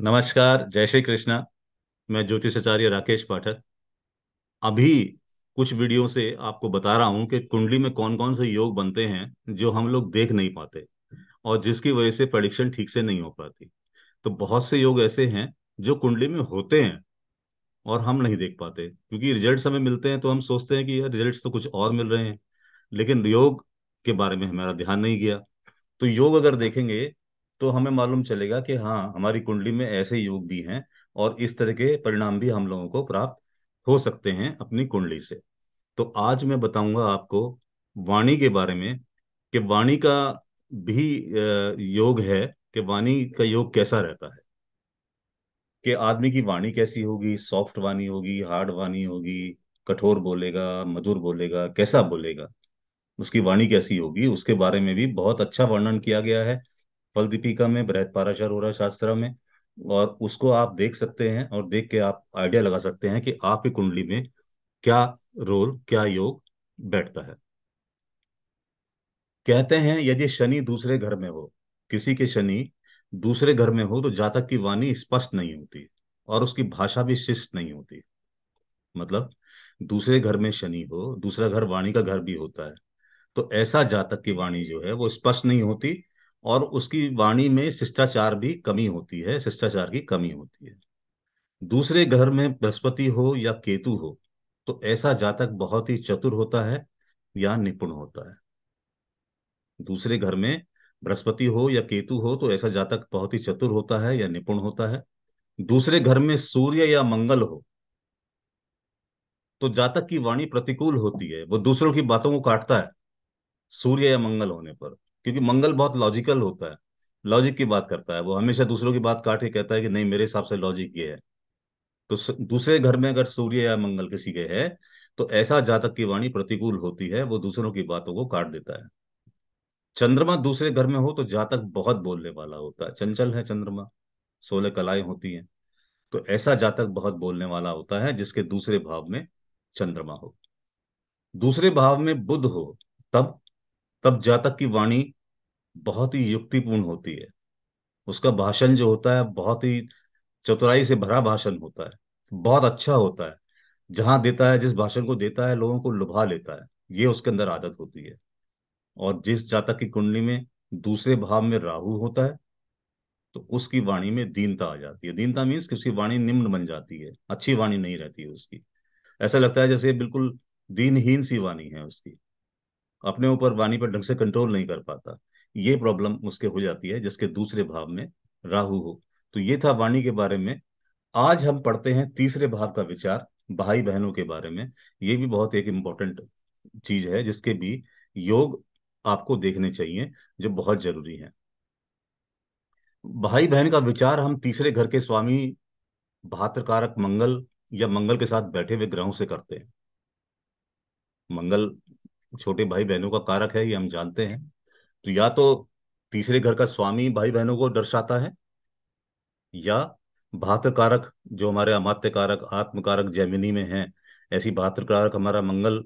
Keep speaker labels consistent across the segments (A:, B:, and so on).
A: नमस्कार जय श्री कृष्णा मैं ज्योतिषाचार्य राकेश पाठक अभी कुछ वीडियो से आपको बता रहा हूं कि कुंडली में कौन कौन से योग बनते हैं जो हम लोग देख नहीं पाते और जिसकी वजह से प्रडिक्शन ठीक से नहीं हो पाती तो बहुत से योग ऐसे हैं जो कुंडली में होते हैं और हम नहीं देख पाते क्योंकि रिजल्ट हमें मिलते हैं तो हम सोचते हैं कि यार रिजल्ट तो कुछ और मिल रहे हैं लेकिन योग के बारे में हमारा ध्यान नहीं गया तो योग अगर देखेंगे तो हमें मालूम चलेगा कि हाँ हमारी कुंडली में ऐसे योग भी हैं और इस तरह के परिणाम भी हम लोगों को प्राप्त हो सकते हैं अपनी कुंडली से तो आज मैं बताऊंगा आपको वाणी के बारे में कि वाणी का भी योग है कि वाणी का योग कैसा रहता है कि आदमी की वाणी कैसी होगी सॉफ्ट वाणी होगी हार्ड वाणी होगी कठोर बोलेगा मधुर बोलेगा कैसा बोलेगा उसकी वाणी कैसी होगी उसके बारे में भी बहुत अच्छा वर्णन किया गया है दीपिका में बृहत पाराशर शास्त्र में और उसको आप देख सकते हैं और देख के आप आइडिया लगा सकते हैं कि आपकी कुंडली में क्या रोल क्या योग बैठता है कहते हैं यदि शनि दूसरे घर में हो किसी के शनि दूसरे घर में हो तो जातक की वाणी स्पष्ट नहीं होती और उसकी भाषा भी शिष्ट नहीं होती मतलब दूसरे घर में शनि हो दूसरा घर वाणी का घर भी होता है तो ऐसा जातक की वाणी जो है वो स्पष्ट नहीं होती और उसकी वाणी में शिष्टाचार भी कमी होती है शिष्टाचार की कमी होती है दूसरे घर में बृहस्पति हो या केतु हो तो ऐसा जातक बहुत ही चतुर होता है या निपुण होता है दूसरे घर में बृहस्पति हो या केतु हो तो ऐसा जातक बहुत ही चतुर होता है या निपुण होता है दूसरे घर में सूर्य या मंगल हो तो जातक की वाणी प्रतिकूल होती है वो दूसरों की बातों को काटता है सूर्य या मंगल होने पर क्योंकि मंगल बहुत लॉजिकल होता है लॉजिक की बात करता है वो हमेशा दूसरों की बात काट के कहता है कि नहीं मेरे हिसाब से लॉजिक ये है तो दूसरे घर में अगर सूर्य या मंगल किसी के है तो ऐसा जातक की वाणी प्रतिकूल होती है वो दूसरों की बातों को काट देता है चंद्रमा दूसरे घर में हो तो जातक बहुत बोलने वाला होता है चंचल है चंद्रमा सोलह कलाएं होती हैं तो ऐसा जातक बहुत बोलने वाला होता है जिसके दूसरे भाव में चंद्रमा हो दूसरे भाव में बुध हो तब तब जातक की वाणी बहुत ही युक्तिपूर्ण होती है उसका भाषण जो होता है बहुत ही चतुराई से भरा भाषण होता है बहुत अच्छा होता है जहां देता है जिस भाषण को देता है लोगों को लुभा लेता है ये उसके अंदर आदत होती है और जिस जातक की कुंडली में दूसरे भाव में राहु होता है तो उसकी वाणी में दीनता आ जाती है दीनता मीन्स कि उसकी वाणी निम्न बन जाती है अच्छी वाणी नहीं रहती है उसकी ऐसा लगता है जैसे बिल्कुल दीनहीन सी वाणी है उसकी अपने ऊपर वाणी पर ढंग से कंट्रोल नहीं कर पाता ये प्रॉब्लम उसके हो जाती है जिसके दूसरे भाव में राहु हो तो ये था वाणी के बारे में आज हम पढ़ते हैं तीसरे भाव का विचार भाई बहनों के बारे में ये भी बहुत एक इम्पोर्टेंट चीज है जिसके भी योग आपको देखने चाहिए जो बहुत जरूरी है भाई बहन का विचार हम तीसरे घर के स्वामी भात्रकारक मंगल या मंगल के साथ बैठे हुए ग्रहों से करते हैं मंगल छोटे भाई बहनों का कारक है ये हम जानते हैं तो या तो तीसरे घर का स्वामी भाई बहनों को दर्शाता है या भात्र कारक जो हमारे अमात्य कारक आत्म कारक जैमिनी में है ऐसी भात्र कारक हमारा मंगल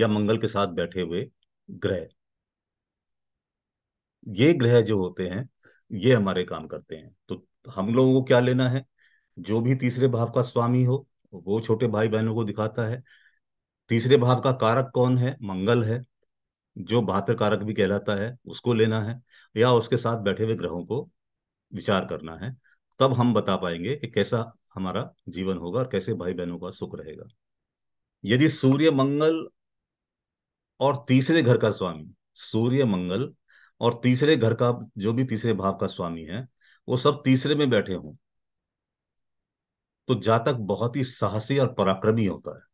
A: या मंगल के साथ बैठे हुए ग्रह ये ग्रह जो होते हैं ये हमारे काम करते हैं तो हम लोगों को क्या लेना है जो भी तीसरे भाव का स्वामी हो वो छोटे भाई बहनों को दिखाता है तीसरे भाव का कारक कौन है मंगल है जो भात्र कारक भी कहलाता है उसको लेना है या उसके साथ बैठे हुए ग्रहों को विचार करना है तब हम बता पाएंगे कि कैसा हमारा जीवन होगा और कैसे भाई बहनों का सुख रहेगा यदि सूर्य मंगल और तीसरे घर का स्वामी सूर्य मंगल और तीसरे घर का जो भी तीसरे भाव का स्वामी है वो सब तीसरे में बैठे हों तो जातक बहुत ही साहसी और पराक्रमी होता है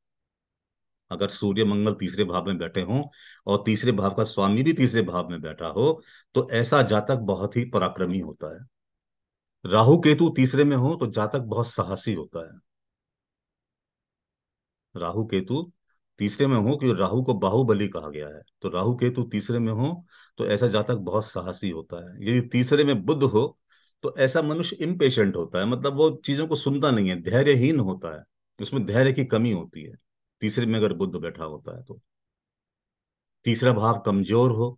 A: अगर सूर्य मंगल तीसरे भाव में बैठे हों और तीसरे भाव का स्वामी भी तीसरे भाव में बैठा हो तो ऐसा जातक बहुत ही पराक्रमी होता है राहु केतु तीसरे में हो तो जातक बहुत साहसी होता है राहु केतु तीसरे में हो क्योंकि राहु को बाहुबली कहा गया है तो राहु केतु तीसरे में हो तो ऐसा जातक बहुत साहसी होता है यदि तीसरे में बुद्ध हो तो ऐसा मनुष्य इम्पेशेंट होता है मतलब वो चीजों को सुनता नहीं है धैर्यहीन होता है उसमें धैर्य की कमी होती है तीसरे में अगर बुद्ध बैठा होता है तो तीसरा भाव कमजोर हो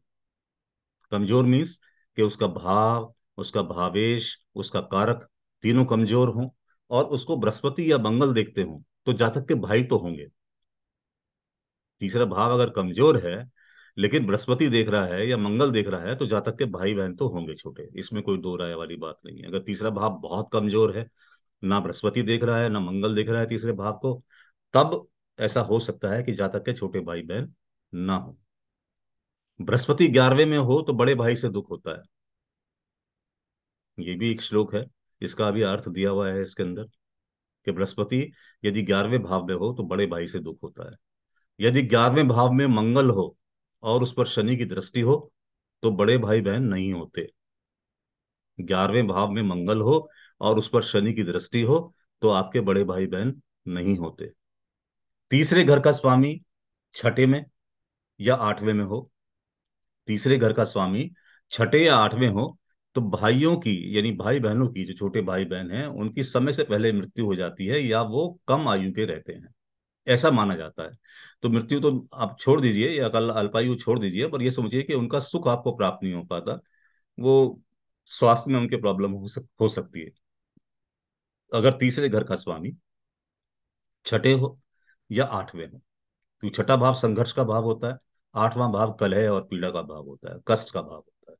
A: कमजोर मीन्स कि उसका भाव उसका भावेश उसका कारक तीनों कमजोर हो और उसको बृहस्पति या मंगल देखते हो तो जातक के भाई तो होंगे तीसरा भाव अगर कमजोर है लेकिन बृहस्पति देख रहा है या मंगल देख रहा है तो जातक के भाई बहन तो होंगे छोटे इसमें कोई दो राय वाली बात नहीं है अगर तीसरा भाव बहुत कमजोर है ना बृहस्पति देख रहा है ना मंगल देख रहा है तीसरे भाव को तब ऐसा हो सकता है कि जातक के छोटे भाई बहन ना हो बृहस्पति ग्यारहवें में हो तो बड़े भाई से दुख होता है ये भी एक श्लोक है इसका भी अर्थ दिया हुआ है इसके अंदर कि बृहस्पति यदि ग्यारहवें भाव में हो तो बड़े भाई से दुख होता है यदि ग्यारहवें भाव में मंगल हो और उस पर शनि की दृष्टि हो तो बड़े भाई बहन नहीं होते ग्यारहवें भाव में मंगल हो और उस पर शनि की दृष्टि हो तो आपके बड़े भाई बहन नहीं होते तीसरे घर का स्वामी छठे में या आठवें में हो तीसरे घर का स्वामी छठे या आठवें हो तो भाइयों की यानी भाई बहनों की जो छोटे भाई बहन हैं उनकी समय से पहले मृत्यु हो जाती है या वो कम आयु के रहते हैं ऐसा माना जाता है तो मृत्यु तो आप छोड़ दीजिए या कल अल्पायु छोड़ दीजिए पर ये समझिए कि उनका सुख आपको प्राप्त नहीं हो पाता वो स्वास्थ्य में उनके प्रॉब्लम हो, सक, हो सकती है अगर तीसरे घर का स्वामी छठे हो या आठवें में क्योंकि छठा भाव संघर्ष का भाव होता है आठवां भाव कलह और पीड़ा का भाव होता है कष्ट का भाव होता है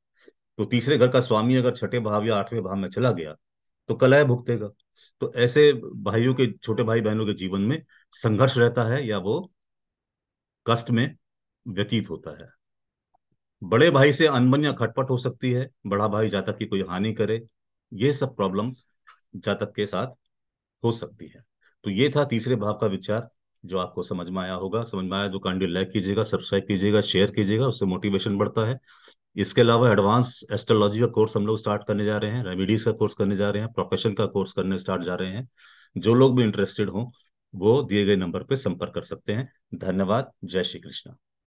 A: तो तीसरे घर का स्वामी अगर छठे भाव या आठवें भाव में चला गया तो कलह भुगतेगा तो ऐसे भाइयों के छोटे भाई बहनों के जीवन में संघर्ष रहता है या वो कष्ट में व्यतीत होता है बड़े भाई से अनबन या खटपट हो सकती है बड़ा भाई जातक की कोई हानि करे ये सब प्रॉब्लम जातक के साथ हो सकती है तो ये था तीसरे भाव का विचार जो आपको समझ में आया होगा समझ में आया जो कांडी लाइक कीजिएगा सब्सक्राइब कीजिएगा शेयर कीजिएगा उससे मोटिवेशन बढ़ता है इसके अलावा एडवांस एस्ट्रोलॉजी का कोर्स हम लोग स्टार्ट करने जा रहे हैं रेमिडीज का कोर्स करने जा रहे हैं प्रोफेशन का कोर्स करने स्टार्ट जा रहे हैं जो लोग भी इंटरेस्टेड हों वो दिए गए नंबर पर संपर्क कर सकते हैं धन्यवाद जय श्री कृष्णा